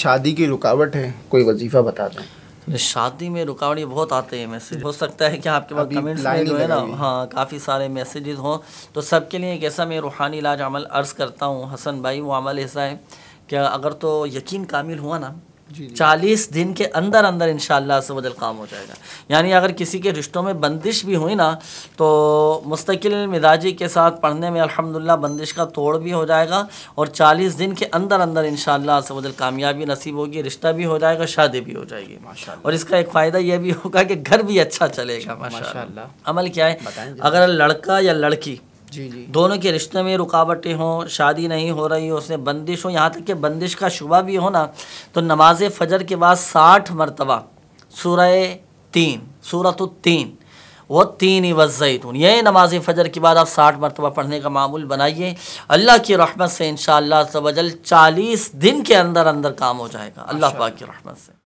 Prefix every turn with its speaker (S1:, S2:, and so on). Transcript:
S1: शादी की रुकावट है कोई वजीफा बता दें शादी में रुकावट ये बहुत आते हैं मैसेज हो सकता है कि आपके पास कमेंट्स में जो है ना हाँ काफ़ी सारे मैसेजेस हों तो सबके लिए एक ऐसा मैं रूहानी इलाज अमल अर्ज़ करता हूँ हसन भाई वो अमल ऐसा है कि अगर तो यकीन कामिल हुआ ना चालीस दिन के अंदर अंदर इन शजल काम हो जाएगा यानी अगर किसी के रिश्तों में बंदिश भी हुई ना तो मुस्तकिल मिजाजी के साथ पढ़ने में अल्हम्दुलिल्लाह बंदिश का तोड़ भी हो जाएगा और चालीस दिन के अंदर अंदर इन शजल कामयाबी नसीब होगी रिश्ता भी हो जाएगा शादी भी हो जाएगी और इसका एक फ़ायदा यह भी होगा कि घर भी अच्छा चलेगा माशा अमल क्या है अगर लड़का या लड़की जी जी दोनों के रिश्ते में रुकावटें हों शादी नहीं हो रही हो उसने बंदिश हो यहाँ तक कि बंदिश का शुबा भी हो ना तो नमाज फजर के बाद साठ मरतबा सूरह तीन सूरत तीन वो तीन ही वज़ैतून ये नमाज फजर के बाद आप साठ मरतबा पढ़ने का मामूल बनाइए अल्लाह की रहमत से इन शाह तवजल चालीस दिन के अंदर अंदर काम हो जाएगा अल्लाह अच्छा। पाक की रहमत से